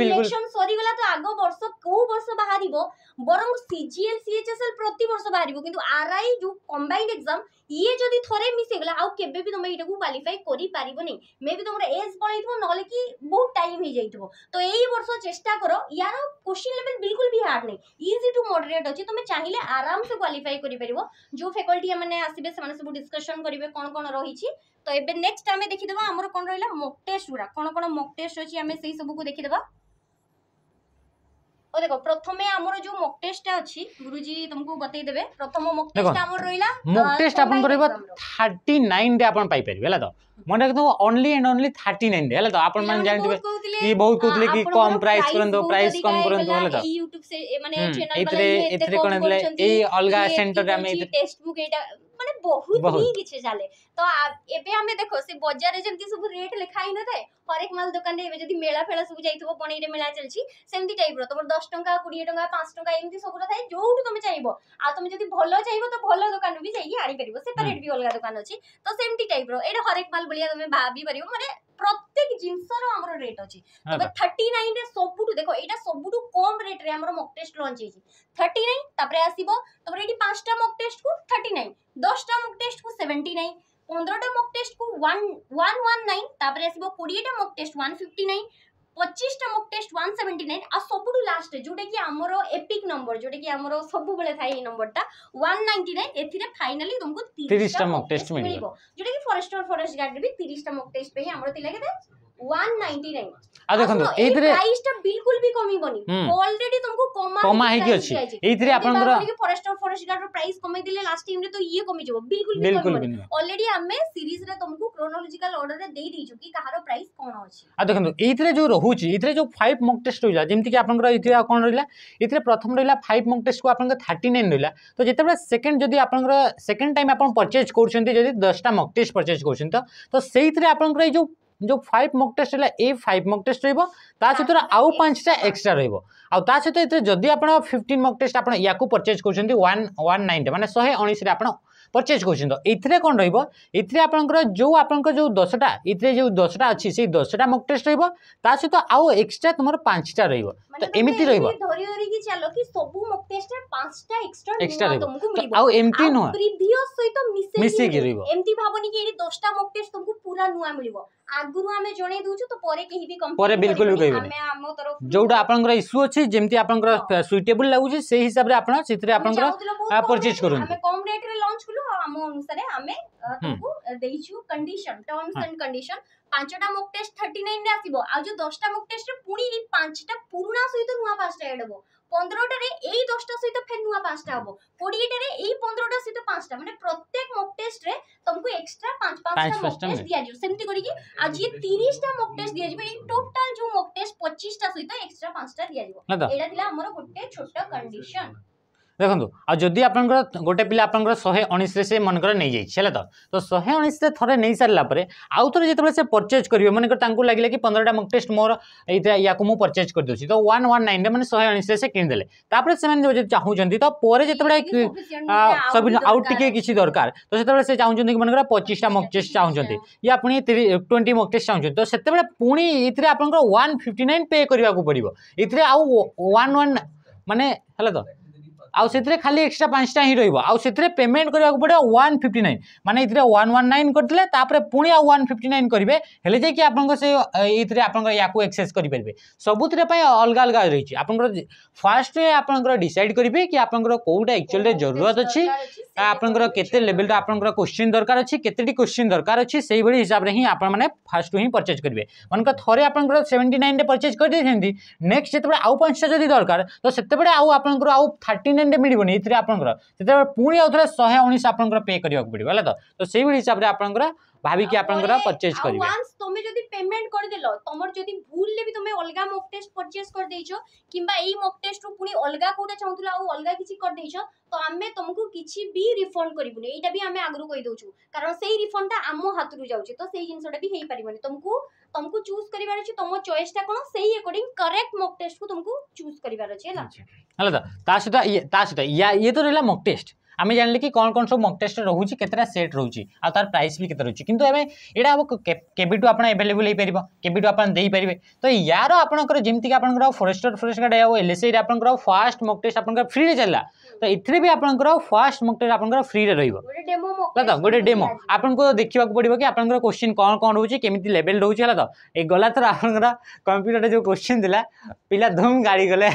ଇଲେକ୍ସନ ସରିଗଲା ତ ଆଗ ବର୍ଷ କୋଉ ବର୍ଷ ବାହାରିବ ବରଂ ସିଜିଏଲ୍ ସିଏଚ୍ଏସ୍ଏଲ୍ ପ୍ରତି ବର୍ଷ ବାହାରିବ କିନ୍ତୁ ଆର୍ଆଇ ଯୋଉ କମ୍ବାଇଣ୍ଡ ଏକ୍ଜାମ୍ ইয়ে যদি থরে মিশিগলা আউ কেবে বি তুমি এটাকে কোয়ালিফাই করি পারিবনি নি মেবি তোমার এজ পড়াইথব নহলে কি বহুত টাইম হয়ে যাইথব তো এই বর্ষ চেষ্টা করো ইয়ার কোশ্চিন লেভেল বিলকুল বি হার্ড নাই ইজি টু মডারেট অছি তুমি চাইলে আরামসে কোয়ালিফাই করি পারিব যে ফ্যাকাল্টি মানে আসবে সেমানে সব ডিসকশন করিবে কোন কোন রহিছি তো এবে নেক্সট আমি দেখি দেখিদেবা আমার কোন রইলা মক টেস্ট গুড়া কোন কোন মক টেস্ট অছি আমি সেই সবুকু দেখিদেবা ও দেখো প্রথমে আমার যে মক টেস্টটা আছে গুরুজি তোমাকে বতাই দেবে প্রথম মক টেস্টটা আমার রইলা মক টেস্ট আপন করিব 39 ডে আপন পাই পারিবে হেলা তো মনে রাখতো অনলি এন্ড অনলি 39 ডে হেলা তো আপন মানে জানি দিবে কি বহুত কোতলে কি কম প্রাইস করন্ত প্রাইস কম করন্ত হেলা তো ইউটিউব সে মানে চ্যানেল বলে এতে কোন দিলে এই অলগা সেন্টার আমি টেক্সট বুক এটা ମାନେ ବହୁତ ହିଁ କିଛି ଚାଲେ ତ ଏବେ ଆମେ ଦେଖ ସେ ବଜାରରେ ଯେମିତି ସବୁ ରେଟ୍ ଲେଖା ହେଇନଥାଏ ହରେକ ମାଲ ଦୋକାନରେ ଏବେ ଯଦି ମେଳା ଫେଳା ସବୁ ଯାଇଥିବ ବଣେଇରେ ମେଳା ଚାଲିଛି ସେମିତି ଟାଇପ୍ର ତମର ଦଶ ଟଙ୍କା କୋଡ଼ିଏ ଟଙ୍କା ପାଞ୍ଚ ଟଙ୍କା ଏମିତି ସବୁର ଥାଏ ଯୋଉଠୁ ତମେ ଚାହିଁବ ଆଉ ତମେ ଯଦି ଭଲ ଚାହିଁବ ତ ଭଲ ଦୋକାନରୁ ବି ଯାଇକି ଆଣିପାରିବ ସେପାରେଟ୍ ବି ଅଲଗା ଦୋକାନ ଅଛି ତ ସେମିତି ଟାଇପ୍ର ଏଇଟା ହରେକ ମାଲ ଭଳିଆ ତମେ ଭାବିପାରିବ ମାନେ ପ୍ରତ୍ୟେକ ଜିନିଷର ଆମର ରେଟ୍ ଅଛି ତେବେ ଥାର୍ଟି ନାଇନରେ ସବୁଠୁ ଦେଖ ଏଇଟା ସବୁଠୁ କମ୍ ରେଟ୍ରେ ଆମର ମକ୍ ଟେଷ୍ଟ ଲଞ୍ଚ ହେଇଛି ଥାର୍ଟି ନାଇନ୍ ତାପରେ ଆସିବ ତାପରେ ଏଇଠି ପାଞ୍ଚଟା ମକ୍ ଟେଷ୍ଟ দশটা মক টেস্ট কু সেভেন্টি নাইন পনেরোটা মক টেস্ট কু ওয়ান ওয়ান ওয়ান নাইন তাপরে আসব কোড়িয়েটা mock test one fifty nine পঁচিশটা mock test one seventy nine আর সবুঠু লাস্ট যেটাকি আমার এপিক নম্বর যেটাকি আমার সবুলে থাকে এই নম্বরটা ওয়ান নাইনটি নাইন এতে ফাইনালি তোমাকে তিরিশটা মক টেস্ট মিলিব যেটাকি ফরেস্ট ফরেস্ট গার্ডরে বি তিরিশটা মক টেস্ট পাই আমার লাগে 199 ଆଉ ଦେଖନ୍ତୁ ଏଇଥିରେ ପ୍ରାଇସଟା ବିଲକୁଲ ବି କମିବନି ଅଲରେଡି ତମକୁ କମା କମା ହେଇକି ଅଛି ଏଇଥିରେ ଆପଣଙ୍କର ଫରେଷ୍ଟ ଅଫ ଫରେଷ୍ଟ ଗାର୍ଡର ପ୍ରାଇସ କମେଇ ଦେଲେ ଲାଷ୍ଟ ଟାଇମରେ ତ ଇଏ କମିଯିବ ବିଲକୁଲ ବି କମିବନି ଅଲରେଡି ଆମେ ସିରିଜରେ ତମକୁ କ୍ରୋନୋଲୋଜିକାଲ ଅର୍ଡରରେ ଦେଇ ଦେଇଛୁ କି କାହାର ପ୍ରାଇସ କଣ ଅଛି ଆଉ ଦେଖନ୍ତୁ ଏଇଥିରେ ଯୋଉ ରହୁଛି ଏଇଥିରେ ଯୋଉ 5 ମକ୍ ଟେଷ୍ଟ ରହିଲା ଯେମିତି କି ଆପଣଙ୍କର ଏଇଥିରେ ଆଉ କଣ ରହିଲା ଏଇଥିରେ ପ୍ରଥମ ରହିଲା 5 ମକ୍ ଟେଷ୍ଟକୁ ଆପଣଙ୍କର 39 ରହିଲା ତ ଯେତେବେଳେ ସେକେଣ୍ଡ ଯଦି ଆପଣଙ୍କର ସେକେଣ୍ଡ ଟାଇମ ଆପଣ ପରଚେଜ କରୁଛନ୍ତି ଯଦି 10ଟା ମକ୍ ଟେଷ୍ଟ ପରଚେଜ କରୁଛନ୍ତି ତ ସେଇଥିରେ ଆପଣଙ୍କର ଏଇ ଯୋଉ ଯେଉଁ ଫାଇଭ୍ ଫାଇଭ୍ ରହିବ फाइव मक टेस्ट है ये फाइव मक टेस्ट रा सहित आउ पांचटा एक्सट्रा रहा ता सहित ये जदि आप फिफ्टन मक टेस्ट आप या परचेज कर वन वन नाइनटे मैंने शहे ଏଥିରେ आप परचेज कर ये ଦଶଟା रही आपंकर जो आपंकर जो दसटा ये जो ରହିବ अच्छी से दसटा मक टेस्ट रा सहित आउ एक्सट्रा ରହିବ पांचटा रो तो एमती रो ମିଶିକି ରହିବ ଏମିତି ଭାବନି କି 10टा मक टेस्ट ତୁମକୁ ପୁରା ନୂଆ ମିଳିବ ଆଗରୁ ଆମେ ଜଣେଇ ଦଉଛୁ ତ ପରେ କେହି ବି ପରେ ବିଲକୁଲ ବି କହିବେନି ଆମେ ଆମ ତରଫ ଯୋଉଟା ଆପଣଙ୍କର ଇସ୍ୟୁ ଅଛି ଯେମିତି ଆପଣଙ୍କର ସୁଇଟେବୁଲ ଲାଗୁଛି ସେଇ ହିସାବରେ ଆପଣ ସେଥିରେ ଆପଣଙ୍କର ପରଚେଜ୍ କରନ୍ତୁ ଆମେ କମ ରେଟ୍ ରେ ଲଞ୍ଚ କଲୁ ଆଉ ଆମ ଅନୁସାରେ ଆମେ ତାକୁ ଦେଇଛୁ କଣ୍ଡିସନ ଟର୍ମସ ଆଣ୍ଡ କଣ୍ଡିସନ ପାଞ୍ଚଟା ମକ୍ ଟେଷ୍ଟ ଥାର୍ଟି ରେ ଆସିବ ଆଉ ଯୋଉ ଦଶଟା ମକ୍ ଟେଷ୍ଟରେ ପୁଣି ପାଞ୍ଚଟା ପୁରୁଣା ସହିତ ନୂଆ ପାଞ୍ଚଟା ଏଡ଼୍ ହବ ପନ୍ଦରଟାରେ ଏଇ ଦଶଟା ସହିତ ଫେର୍ ନୂଆ ପାଞ୍ଚଟା ହବ କୋଡ଼ିଏଟାରେ ଏଇ ପନ୍ଦରଟା ସହିତ ପାଞ୍ଚଟା ମାନେ ପ୍ରତ୍ୟେକ ମକ୍ ଟେଷ୍ଟରେ ତମକୁ ଏକ୍ସଟ୍ରା ପାଞ୍ଚ ପାଞ୍ଚଟା ମକ୍ ଟେଷ୍ଟ ଦିଆଯିବ ସେମିତି କରିକି ଆଜି ତିରିଶଟା ମକ୍ ଟେଷ୍ଟ ଦିଆଯିବ ଏଇ ଟୋଟାଲ ଯୋଉ ମକ୍ ଟେଷ୍ଟ ପଚିଶଟା ସହିତ ଏକ୍ସଟ୍ରା ପାଞ୍ଚଟା ଦିଆଯିବ ଏଇଟା ଥିଲା ଆମର ଗୋଟେ ଛୋଟ କଣ୍ଡିସନ देखो आदि आप गोटे पिला आप शहे उसे से मन कर नहीं जाइए है तो शहे उसे से थे नहीं सारापर आउ थे जो परचेज करेंगे मन कर लगे कि पंद्रह मक टेस्ट मोर ये या परचेज कर दूसरी तो वन वन नाइन मैंने शहे उसे से किदे से चाहूँ तो सब आउट टी किसी दरकार तो से कि मन कर पचीसटा मक टेस्ट चाहते या पुणी ट्वेंटी मक टेस्ट चाहूँ तो से पुणी ये आप फिफ्टी नाइन पे करवाक पड़ो इन वन वन तो आउे खाली एक्सट्रा पाँचटा ही रोक आउे पेमेंट करवाक पड़े वन फिफ्टी नाइन मैंने ये वन वन नाइन करते पुणी आउ वन फिफ्टी नाइन करेंगे हेले जाए आपरे आप एक्से करेंगे सबुतिर अलग अलग रही आप फास्ट आप डिसाइड करेंगे कि आपंकर एक्चुअल जरूरत अच्छी आपंकर केवल आप क्वेश्चन दरकार अच्छे केतोटी क्वेश्चन दरकार अच्छी से ही हिसाब से हिं मैंने फास्ट हिं परचेज करेंगे मन का थे आप सेवेन्टी नाइन परचेज कर देते नेक्स्ट जो आउ पाँचटा जब दरकार तो से आपको आउ थर्टी ଟ୍ରେନ୍ରେ ମିଳିବନି ଏଥିରେ ଆପଣଙ୍କର ସେତେବେଳେ ପୁଣି ଆଉଥରେ ଶହେ ଉଣେଇଶ ଆପଣଙ୍କର ପେ କରିବାକୁ ପଡ଼ିବ ହେଲା ତ ତ ସେଇଭଳି ହିସାବରେ ଆପଣଙ୍କର ଭାବିକି ଆପଣଙ୍କର ପରଚେଜ କରିବେ ତମେ ଯଦି ପେମେଣ୍ଟ କରିଦେଲ ତମର ଯଦି ଭୁଲରେ ବି ତମେ ଅଲଗା ମକ୍ ଟେଷ୍ଟ ପରଚେଜ କରିଦେଇଛ କିମ୍ବା ଏଇ ମକ୍ ଟେଷ୍ଟରୁ ପୁଣି ଅଲଗା କୋଉଟା ଚାହୁଁଥିଲ ଆଉ ଅଲଗା କିଛି କରିଦେଇଛ ତ ଆମେ ତମକୁ କିଛି ବି ରିଫଣ୍ଡ କରିବୁନି ଏଇଟା ବି ଆମେ ଆଗରୁ କହିଦେଉଛୁ କାରଣ ସେଇ ରିଫଣ୍ଡଟା ଆମ ହାତରୁ ଯାଉଛି ତ ସେଇ ଜିନିଷଟା ବି ହେଇପାରିବନି ତମକୁ तुमको चूज करिवार चॉइस कोन अकॉर्डिंग करेक्ट मॉक टेस्ट को तुमको चूज करिवार हला हला ता ता या ये तो मॉक टेस्ट आम जान कि कौन कौन सब मक टेस्ट रोचे केतटा सेट रोचे आ तार प्राइस भी केते रोचे किंतु एमे एडा अब केबी टू अवेलेबल हे परबो केबी टू देई परबे तो यार आपनकर जेमति आपनकर फॉरेस्टर फॉरेस्ट गार्ड या एलएसए आपनकर फास्ट मक टेस्ट आपनकर फ्री रे ତ ଏଥିରେ ବି ଆପଣଙ୍କର ଫାଷ୍ଟ ମୁକ୍ଟରେ ଆପଣଙ୍କର ଫ୍ରିରେ ରହିବ ହେଲା ତ ଗୋଟେ ଡେମୋ ଆପଣଙ୍କୁ ଦେଖିବାକୁ ପଡ଼ିବ କି ଆପଣଙ୍କର କୋଶ୍ଚିନ୍ କ'ଣ କ'ଣ ରହୁଛି କେମିତି ଲେଭେଲ୍ ରହୁଛି ହେଲା ତ ଏଇ ଗଲା ଥର ଆପଣଙ୍କର କମ୍ପ୍ୟୁଟରରେ ଯେଉଁ କୋଶ୍ଚିନ୍ ଥିଲା ପିଲା ଧୁମ୍ ଗାଳି ଗଲେ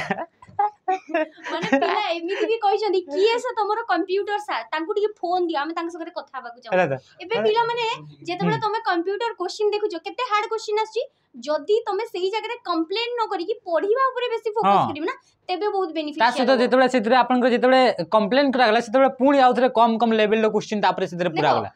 ମାନେ ପିଲା ଏମିତି ବି କହିଛନ୍ତି କିଏ ସେ ତମର କମ୍ପ୍ୟୁଟର ସାର୍ ତାଙ୍କୁ ଟିକେ ଫୋନ ଦିଅ ଆମେ ତାଙ୍କ ସାଙ୍ଗରେ କଥା ହେବାକୁ ଚାହୁଁଛୁ ଏବେ ପିଲାମାନେ ଯେତେବେଳେ ତମେ କମ୍ପ୍ୟୁଟର କୋଶ୍ଚିନ୍ ଦେଖୁଛ କେତେ ହାର୍ଡ କୋଶ୍ଚିନ୍ ଆସୁଛି যদি তুমি সেই জায়গায় কমপ্লেন ন করিকি পড়িবা উপরে বেশি ফোকাস করিব না তেবে বহুত বেনিফিট তা সহিত যেতবে সেতরে আপনকৰ যেতবে কমপ্লেন করা গলা সেতবে পুনি আউতরে কম কম লেভেল লো কোশ্চেন তাপরে সেতরে পুরা গলা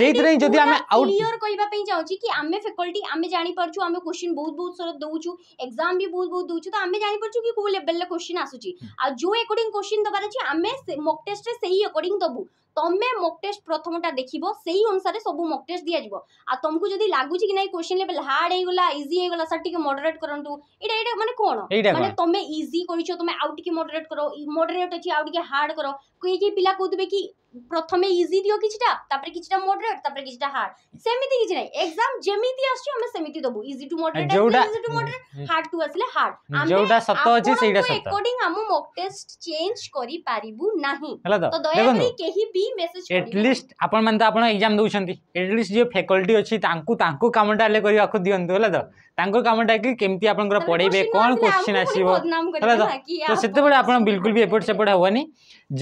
সেইতরে যদি আমি আউট ক্লিয়ার কইবা পই যাওচি কি আমি ফ্যাকাল্টি আমি জানি পারচু আমি কোশ্চেন বহুত বহুত সরত দউচু এক্সাম বি বহুত বহুত দউচু তো আমি জানি পারচু কি কো লেভেল লো কোশ্চেন আসুচি আর জো একর্ডিং কোশ্চেন দবার আছে আমি মক টেস্টে সেই একর্ডিং দবু তুমি মক টেস্ট প্রথমটা দেখব সেই অনুসারে সব মক টেস্ট দিয়া যাব আর তোমাকে যদি লাগুছি কি না কোশ্চেন লেভেল হার্ড হইগলা ইজি হইগলা স্যার টিকে মডারেট করন্তু এটা এটা মানে কোন মানে তুমি ইজি করিছো তুমি আউ টিকে মডারেট করো মডারেট আছে আউ টিকে হার্ড করো কই কি পিলা কইতবে কি প্রথমে ইজি দিও কিছুটা তারপরে কিছুটা মডারেট তারপরে কিছুটা হার্ড সেমিতি কিছু নাই এক্সাম যেমিতি আসছে আমরা সেমিতি দেবো ইজি টু মডারেট যোটা easy to moderate hard to আসলে হার্ড যেটা সত্য আছে সেইটা সত্য अकॉर्डिंग আমু মক টেস্ট চেঞ্জ করি পারিবু নাহি তো দয়া করে কেহি বি মেসেজ করি এট লিস্ট আপন মানে তো আপন এক্সাম দউছন্তি এট লিস্ট যে ফ্যাকাল্টি আছে তাঙ্কু তাঙ্কু কামটা হলে করিবাকু দিয়ন্তু হলো তো कमटा किमी आप पढ़े कौन क्वेश्चन आसो से बिलकुल भी एपट सेपट हेनी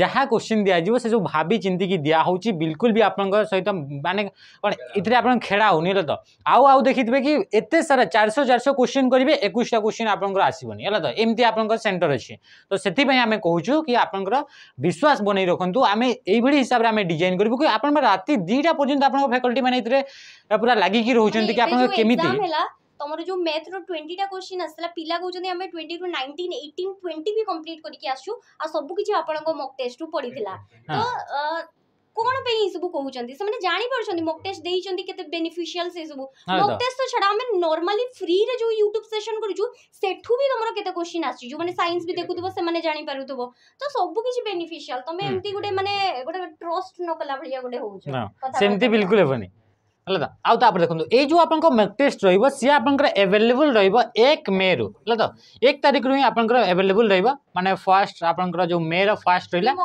जहाँ क्वेश्चन दिजो से सब भाव चिंतिक दिहि बिलकुल भी आपं सहित मानने कौन इतने आप खेड़ा होनी रो आउ आउ देखिथे कि एत सारा चार शौ चार सौ क्वेश्चन करेंगे एक क्वेश्चन आपंकर आसवनी तो एमती आपंकर सेन्टर अच्छे तो से आम कहूँ कि आपंकर विश्वास बनई रखु आम यही हिसाब से आम डिजाइन करूँ कि आप रात दीटा पर्यटन आप फैकल्टी मैंने पूरा लगिकी रोच कि आप তোমার যে ম্যাথর টোয়েন্টিটা কোশ্চিন আসলা পিলা কৌন আমি twenty two nineteen eighteen twenty বি কমপ্লিট করি আসু আবুকিছি আপনার মক টেস্টু পড়ি তো কোণ পাই এসব কুমার সে জাঁপারছেন মক টেস্ট দিয়েছেন কেতে বেনিফিসিয়াল সেসব মক টেস্ট তো ছাড়া আমি নর্মালি ফ্রিরে যে ইউট্যুব সেসন করছু সেঠু বি তোমার কেতে কোশ্চিন আসছে যে সাইন্স বি দেখুব সে জাঁপারুব তো সবু কিছু বেনিফিসিয়াল তুমি এমতি গোটে মানে গোটে ট্রস্ট নকলা ভাল গোটে হোচ সেমতি বিলকুল হবনি हाला तो आप देखते ये आप टेस्ट रही है सी आपर एभेलेबुल रही है एक मे रु हाला तो एक तारीख रू आप एभेलेबुल रही है मानते फास्ट आप जो मे रास्ट रहा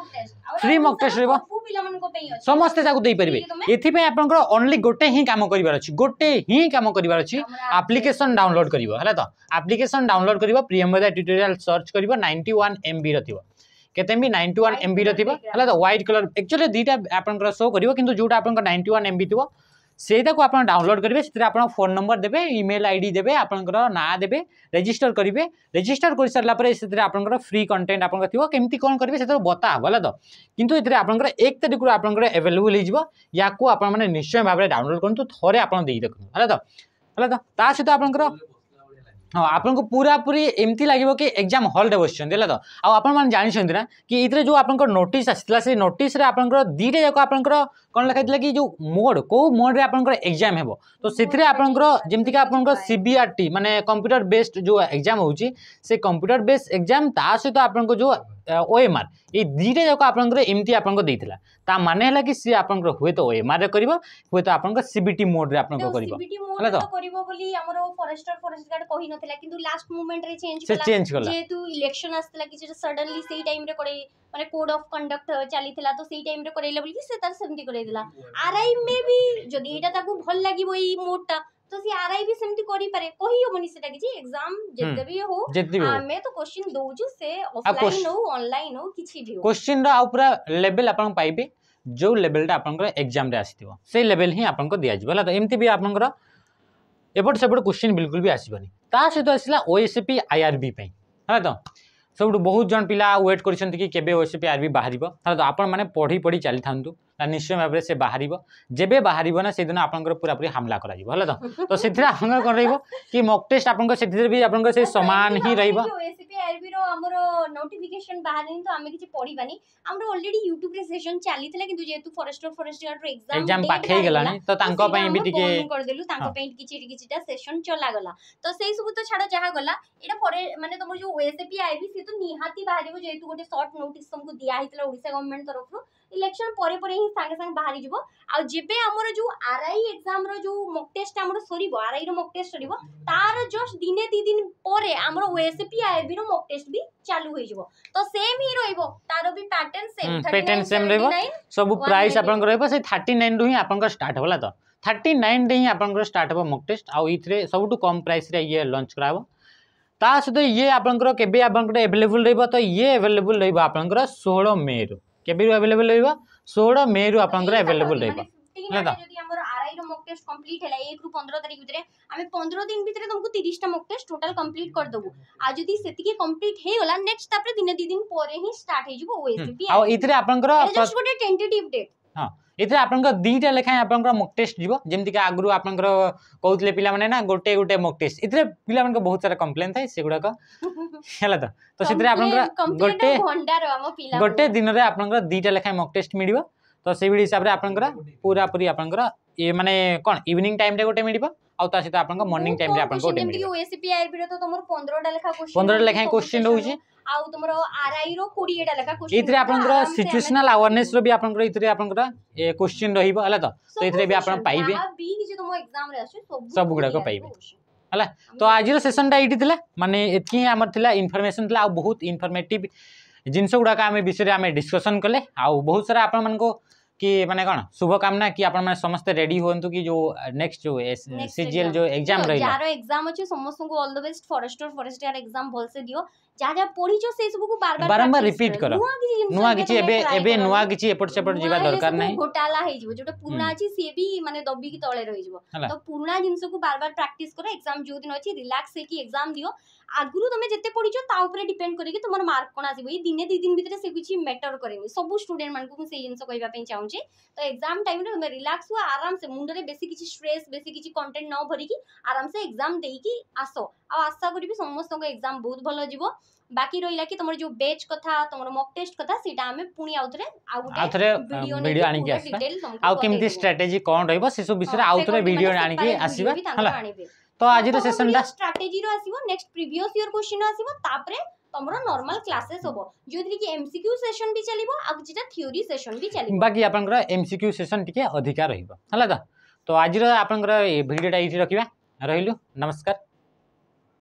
फ्री मक टेस्ट रही है समस्ते जाकर एनली गोटे हिं कम कर गोटे हिं कम करप्लिकेसन डाउनलोड कर आप्लिकेसन डाउनलोड कर प्रियमदा ट्यूटोरियाल सर्च कर नाइंटी वन एम बी रही है केत M ninety one M B रही है ह्वैट कलर एक्चुअली दुटा आप शो कर कि जो आप नाइंटी वन एम बी थी ସେଇଟାକୁ ଆପଣ ଡାଉନଲୋଡ଼୍ କରିବେ ସେଥିରେ ଆପଣ ଫୋନ୍ ନମ୍ବର ଦେବେ ଇମେଲ୍ ଆଇ ଡ଼ି ଦେବେ ଆପଣଙ୍କର ନାଁ ଦେବେ ରେଜିଷ୍ଟର କରିବେ ରେଜିଷ୍ଟର କରିସାରିଲା ପରେ ସେଥିରେ ଆପଣଙ୍କର ଫ୍ରି କଣ୍ଟେଣ୍ଟ ଆପଣଙ୍କର ଥିବ କେମିତି କ'ଣ କରିବେ ସେଥିରେ ବତା ହେବ ହେଲା ତ କିନ୍ତୁ ଏଥିରେ ଆପଣଙ୍କର ଏକ ତାରିଖରୁ ଆପଣଙ୍କର ଆଭେଲେବୁଲ୍ ହେଇଯିବ ୟାକୁ ଆପଣମାନେ ନିଶ୍ଚୟ ଭାବରେ ଡାଉନଲୋଡ଼୍ କରନ୍ତୁ ଥରେ ଆପଣ ଦେଇ ଦେଖନ୍ତୁ ହେଲା ତ ହେଲା ତ ତା ସହିତ ଆପଣଙ୍କର हाँ आपको पूरा पूरी एमती लगे कि एग्जाम हल्रे बस तो आपने जानते ना कि ये जो आप नोट आसाला से नोट आप दुटा जाक आप कौन लिखाई है कि जो मोड कौ मोड्रे आप एग्जाम हो तो आपंकि आप सीआर टी मानने कंप्यूटर बेस्ड जो एग्जाम हो कंप्यूटर बेस्ड एग्जाम ता सहित आप ओ एम आर ये दुटा जाक आप एमती आपको देता তা মানে ହେଲା କି ସିଏ ଆପଣଙ୍କର ହୁଏତ ଓଏମ୍ଆର୍ରେ କରିବ ହୁଏତ ଆପଣଙ୍କ ସିବିଟି ମୋଡ଼ରେ ଆପଣଙ୍କ କରିବ ହେଲା ତ କରିବ ବୋଲି ଆମର ଫରେଷ୍ଟର ଫରେଷ୍ଟ ଗାର୍ଡ କହି ନଥିଲା କିନ୍ତୁ ଲାଷ୍ଟ ମୁଭମେଣ୍ଟରେ ଚେଞ୍ଜ କଲା ଚେଞ୍ଜ କଲା ଯେହେତୁ ଇଲେକ୍ସନ ଆସିଥିଲା କିଛି ସଡନଲି ସେଇ ଟାଇମରେ କରେଇ ମାନେ କୋଡ ଅଫ କଣ୍ଡକ୍ଟ ଚାଲିଥିଲା ତ ସେଇ ଟାଇମରେ କରେଇଲା ବୋଲିକି ସେ ତାର ସେମିତି କରେଇଦେଲା ଆର୍ଆଇ ମେ ବି ଯଦି ଏଇଟା ତାକୁ ଭଲ ଲାଗିବ ଏଇ ମୋଡ଼ଟା ତ ସିଏ ଆର୍ଆଇ ବି ସେମିତି କରିପାରେ କହିହବନି ସେଟା କିଛି ଏକ୍ସାମ ଯେତେ ବି ହଉ ଆମେ ତ କୋଶ୍ଚିନ୍ ଦଉଛୁ ସେ ଅଫଲାଇନ୍ ହଉ ଅନଲାଇନ୍ ହଉ କିଛି ବି ହଉ କୋଶ୍ଚିନ୍ର ଆଉ ପୁରା ଲେଭେଲ୍ ଆପଣ ପାଇବେ ଯେଉଁ ଲେଭେଲ୍ଟା ଆପଣଙ୍କର ଏକ୍ସାମ୍ରେ ଆସିଥିବ ସେଇ ଲେଭେଲ୍ ହିଁ ଆପଣଙ୍କୁ ଦିଆଯିବ ହେଲା ତ ଏମିତି ବି ଆପଣଙ୍କର ଏପଟ ସେପଟ କୋଶ୍ଚିନ୍ ବିଲକୁଲ ବି ଆସିବନି ତା ସହିତ ଆସିଲା ଓ ଏସ୍ ପି ଆଇଆର୍ବି ପାଇଁ ହେଲା ତ ସବୁଠୁ ବହୁତ ଜଣ ପିଲା ୱେଟ୍ କରିଛନ୍ତି କି କେବେ ଓ ଏସ୍ ପି ଆଇଆର୍ବି ବାହାରିବ ହେଲା ତ ଆପଣମାନେ ପଢ଼ି ପଢ଼ି ଚାଲିଥାନ୍ତୁ ନିଶ୍ଚୟ ଭାବରେ ସେ ବାହାରିବ ଯେବେ ବାହାରିବ ନା ସେଦିନ ଆପଣଙ୍କର ପୁରାପୁରି ହାମଲା କରାଯିବ ହେଲା ତ ତ ସେଥିରେ ଆପଣଙ୍କର କ'ଣ ରହିବ କି ମକ୍ ଟେଷ୍ଟ ଆପଣଙ୍କ ସେଥିରେ ବି ଆପଣଙ୍କର ସେ ସମାନ ହିଁ ରହିବ ନୋଟିଫିକେସନ ବାହାରିନି ତ ଆମେ କିଛି ପଢିବାନି ଆମର ଅଲରେଡି ୟୁଟ୍ୟୁବ ରେ ସେସନ ଚାଲିଥିଲା କିନ୍ତୁ ଯେହେତୁ ଫରେଷ୍ଟର ଫରେଷ୍ଟ ଗାର୍ଡ ର ଏକ୍ସାମ ଏକ୍ସାମ ପାଖେଇ ଗଲାଣି ତ ତାଙ୍କ ପାଇଁ ବି ଟିକେ କରିଦେଲୁ ତାଙ୍କ ପାଇଁ କିଛି କିଛିଟା ସେସନ ଚଲାଗଲା ତ ସେଇ ସବୁ ତ ଛାଡ ଯାହା ଗଲା ଏଇଟା ପରେ ମାନେ ତମର ଯୋଉ ଓଏସଏପି ଆଇବି ସେ ତ ନିହାତି ବାହାରିବ ଯେହେତୁ ଗୋଟେ ସର୍ଟ ନୋଟିସ ତମକୁ ଦିଆ ହେଇଥିଲା ଓଡ଼ିଶା ଗଭର୍ଣ୍ଣମେଣ୍ଟ ତରଫରୁ ইলেকশন পরে পরে ହିଁ ସାଙ୍ଗେ ସାଙ୍ଗେ ବାହାରିଯିବ ଆଉ ଯେବେ ଆମର ଯେଉଁ ଆର୍ ଆଇ ଏକ୍ଜାମ୍ର ଯେଉଁ ମକ୍ ଟେଷ୍ଟ ଆମର ସରିବ ଆର୍ ଆଇର ମକ୍ ଟେଷ୍ଟ ସରିବ ତାର ଜଷ୍ଟ ଦିନେ ଦୁଇ ଦିନ ପରେ ଆମର ଓଏସ୍ପି ଆଇବିର ମକ୍ ଟେଷ୍ଟ ବି ଚାଲୁ ହୋଇଯିବ ତ ସେମ୍ ହିଁ ରହିବ ତାର ବି ପ୍ୟାଟର୍ନ ସେମ୍ ପ୍ୟାଟର୍ନ ସେମ୍ ରହିବ ସବୁ ପ୍ରାଇସ୍ ଆପଣଙ୍କର ରହିବ ସେଇ ଥାର୍ଟି ନାଇନ୍ରୁ ହିଁ ଆପଣଙ୍କର ଷ୍ଟାର୍ଟ ହେଲା ତ ଥାର୍ଟି ନାଇନ୍ରେ ହିଁ ଆପଣଙ୍କର ଷ୍ଟାର୍ଟ ହେବ ମକ୍ ଟେଷ୍ଟ ଆଉ ଏଇଥିରେ ସବୁଠୁ କମ୍ ପ୍ରାଇସ୍ରେ ଇଏ ଲଞ୍ଚ କରାହେବ ତା ସହିତ ଇଏ ଆପଣଙ୍କର କେବେ ଆପଣଙ୍କର ଆଭେଲେବୁଲ୍ ରହିବ ତ ଇଏ ଆଭେଲେବୁଲ୍ ରହିବ ଆପଣଙ୍କର ଷୋହଳ ମେରୁ କେବେରୁ ଆଭେଲେବଲ୍ ରହିବ ଷୋହଳ ମେରୁ ଆପଣଙ୍କର ଆଭେଲେବଲ୍ ରହିବ ହେଲା ତ মক টেস্ট কমপ্লিট হল এক রু পনেরো তারিখ ভিতরে আমি পনেরো দিন ভিতরে তোমাকে তিরিশটা মক টেস্ট টোটাল কমপ্লিট করদেবু আর যদি সেটিকে কমপ্লিট হয়েগলা নেক্সট তাপরে দিনে দুই দিন পরে হি স্টার্ট হয়ে যাব ওএসপি আর এইথরে আপনার জাস্ট গোটে টেন্টেটিভ ডেট ହଁ ଏଥିରେ ଆପଣଙ୍କ ଦୁଇଟା ଲେଖାଏଁ ଆପଣଙ୍କର ମକ୍ ଟେଷ୍ଟ ଯିବ ଯେମିତିକି ଆଗରୁ ଆପଣଙ୍କର କହୁଥିଲେ ପିଲାମାନେ ନା ଗୋଟେ ଗୋଟେ ମକ୍ ଟେଷ୍ଟ ଏଥିରେ ପିଲାମାନଙ୍କ ବହୁତ ସାରା କମ୍ପ୍ଲେନ୍ ଥାଏ ସେଗୁଡ଼ାକ ହେଲା ତ ତ ସେଥିରେ ଆପଣଙ୍କର ଗୋଟେ ଗୋଟେ ଦିନରେ ଆପଣଙ୍କର ଦୁଇଟା ଲେଖାଏଁ ମକ୍ ଟେଷ୍ଟ ମିଳିବ ତ ସେଇଭଳି ହିସାବରେ ଆପଣଙ୍କର ପୁରାପୁରି ଆପଣଙ୍କର ଏ ମାନେ କ'ଣ ଇଭିନିଂ ଟାଇମ୍ରେ ଗୋଟେ ମିଳିବ ଆଉ ତା ସହିତ ଆପଣଙ୍କ ମର୍ଣ୍ଣିଂ ଟାଇମ୍ରେ ଆପଣଙ୍କ ଗୋଟେ ମିଳିବ ପନ୍ଦରଟା ଲେଖାଏଁ କୋଶ୍ଚିନ୍ ରହୁଛି ଆଉ ତୁମର ଆରଆଇ ର 20 ଟା ଲେଖା क्वेश्चन ଏଥିରେ ଆପଣଙ୍କର ସିଚୁଏସନାଲ ଆୱାରନେସ୍ ର ବି ଆପଣଙ୍କର ଏଥିରେ ଆପଣଙ୍କର क्वेश्चन ରହିବ ହେଲା ତ ତ ଏଥିରେ ବି ଆପଣ ପାଇବେ ବି ଯେ ତୁମ एग्जाम ରେ ଆସୁ ସବୁ ସବୁ ଗୁଡାକ ପାଇବେ ହେଲା ତ ଆଜିର ସେସନଟା ଏଇଠି ଥିଲା ମାନେ ଏତିକି ଆମର ଥିଲା ଇନଫର୍ମେସନ୍ ଥିଲା ଆଉ ବହୁତ ଇନଫର୍ମେଟିଭ୍ ଜିନିଷ ଗୁଡ଼ାକ ଆମେ ବିଷୟରେ ଆମେ ଡିସ୍କସନ୍ କଲେ ଆଉ ବହୁତ ସାରା ଆପଣମାନଙ୍କୁ କି ମାନେ କ'ଣ ଶୁଭକାମନା କି ଆପଣମାନେ ସମସ୍ତେ ରେଡି ହୁଅନ୍ତୁ କି ଯେଉଁ ନେକ୍ସଟ ଯେଉଁ ସିଜିଏଲ୍ ଯେଉଁ ଏକ୍ଜାମ୍ ରହିଲା ଯାହାର ଏକ୍ଜାମ୍ ଅଛି ସମସ୍ତଙ୍କୁ all the best forester forester exam ଭଲସେ ଦିଅ যা যা পড়িছো সেই সবকু বারবার বারম্বার রিপিট কর নুয়া কিছু এবে এবে নুয়া কিছু এপট সেপট যিবা দরকার নাই ঘোটালা হই যিবো যেটা পুরনা আছে সে বি মানে দবি কি তলে রই যিবো তো পুরনা জিনিসকু বারবার প্র্যাকটিস করো এক্সাম যে দিন আছে রিল্যাক্স হই কি এক্সাম দিও আগুরু তুমি যেতে পড়িছো তা উপরে ডিপেন্ড করে কি তোমার মার্ক কোন আসিবো এই দিনে দুই দিন ভিতরে সে কিছু ম্যাটার করেনি সবু স্টুডেন্ট মানকু মু সেই জিনিস কইবা পই চাহুছি তো এক্সাম টাইম রে তুমি রিল্যাক্স হো আরাম সে মুন্ডরে বেশি কিছু স্ট্রেস বেশি কিছু কন্টেন্ট ন ভরি কি আরাম সে এক্সাম দেই কি আসো आशा करी समस्त एग्जाम बहुत भल बाकी रही तुम जो बेच कथा तुम मॉक टेस्ट कथा सीटा पुणी आउथरे आउथरे वीडियो आनी के आ स्ट्रेटजी कोन रहबो से सब विषय आउथरे वीडियो आनी के हला तो आज रे सेशन दा स्ट्रेटजी रो आसीबो नेक्स्ट प्रीवियस ईयर क्वेश्चन आसीबो तापरे नॉर्मल क्लासेस होबो जोथि एमसीक्यू सेशन भी चलिबो आ जेटा थ्योरी सेशन भी चलिबो बाकी आपनकर एमसीक्यू सेशन टिके अधिका रहबो हला तो आज रो आपनकर वीडियो रखिबा रहिलु नमस्कार